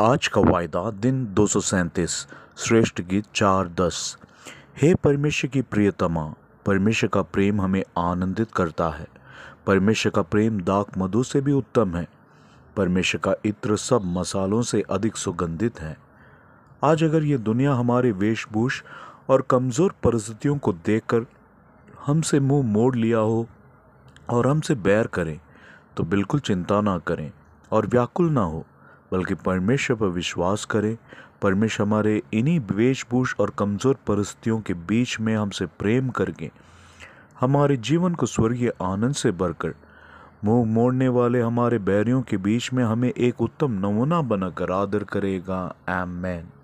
आज का वायदा दिन दो श्रेष्ठ गीत चार दस हे परमेश्वर की प्रियतमा परमेश्वर का प्रेम हमें आनंदित करता है परमेश्वर का प्रेम दाक मधु से भी उत्तम है परमेश्वर का इत्र सब मसालों से अधिक सुगंधित है आज अगर ये दुनिया हमारे वेशभूष और कमज़ोर परिस्थितियों को देखकर हमसे मुंह मोड़ लिया हो और हमसे बैर करें तो बिल्कुल चिंता ना करें और व्याकुल ना हो बल्कि परमेश्वर पर विश्वास करें परमेश्वर हमारे इन्हीं वेशभूष और कमज़ोर परिस्थितियों के बीच में हमसे प्रेम करके हमारे जीवन को स्वर्गीय आनंद से भरकर मुंह मोड़ने वाले हमारे बैरियों के बीच में हमें एक उत्तम नमूना बनाकर आदर करेगा एम मैन